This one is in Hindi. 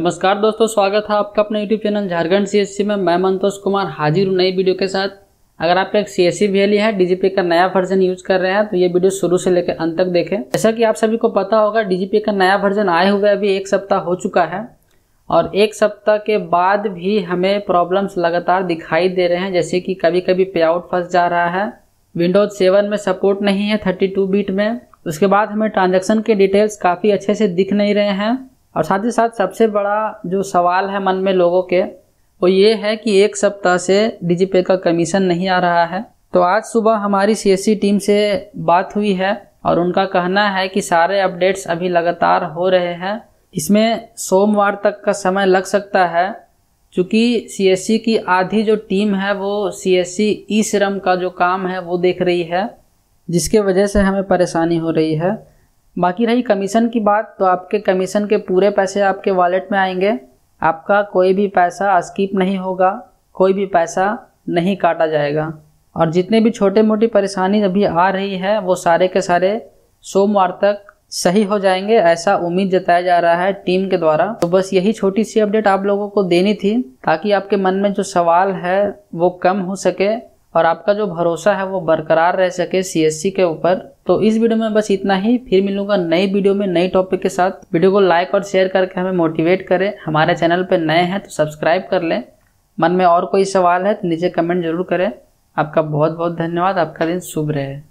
नमस्कार दोस्तों स्वागत है आपका अपने YouTube channel Jharkhand CSC e में मैं मंतोष कुमार हाजिर हूँ नई वीडियो के साथ अगर आप एक सी एस वैली है डीजीपी का नया वर्जन यूज कर रहे हैं तो ये वीडियो शुरू से लेकर अंत तक देखें जैसा कि आप सभी को पता होगा डीजीपी का नया वर्जन आए हुए अभी एक सप्ताह हो चुका है और एक सप्ताह के बाद भी हमें प्रॉब्लम्स लगातार दिखाई दे रहे हैं जैसे कि कभी कभी पे आउट फंस जा रहा है विंडोज सेवन में सपोर्ट नहीं है थर्टी टू बीट में उसके बाद हमें ट्रांजेक्शन के डिटेल्स काफ़ी अच्छे से दिख नहीं रहे हैं और साथ ही साथ सबसे बड़ा जो सवाल है मन में लोगों के वो ये है कि एक सप्ताह से डीजीपे का कमीशन नहीं आ रहा है तो आज सुबह हमारी सी टीम से बात हुई है और उनका कहना है कि सारे अपडेट्स अभी लगातार हो रहे हैं इसमें सोमवार तक का समय लग सकता है चूँकि सी की आधी जो टीम है वो सी एस ई श्रम का जो काम है वो देख रही है जिसके वजह से हमें परेशानी हो रही है बाकी रही कमीशन की बात तो आपके कमीशन के पूरे पैसे आपके वॉलेट में आएंगे आपका कोई भी पैसा स्कीप नहीं होगा कोई भी पैसा नहीं काटा जाएगा और जितने भी छोटे मोटी परेशानी अभी आ रही है वो सारे के सारे सोमवार तक सही हो जाएंगे ऐसा उम्मीद जताया जा रहा है टीम के द्वारा तो बस यही छोटी सी अपडेट आप लोगों को देनी थी ताकि आपके मन में जो सवाल है वो कम हो सके और आपका जो भरोसा है वो बरकरार रह सके सी के ऊपर तो इस वीडियो में बस इतना ही फिर मिलूंगा नई वीडियो में नई टॉपिक के साथ वीडियो को लाइक और शेयर करके हमें मोटिवेट करें हमारे चैनल पर नए हैं तो सब्सक्राइब कर लें मन में और कोई सवाल है तो नीचे कमेंट जरूर करें आपका बहुत बहुत धन्यवाद आपका दिन शुभ रहे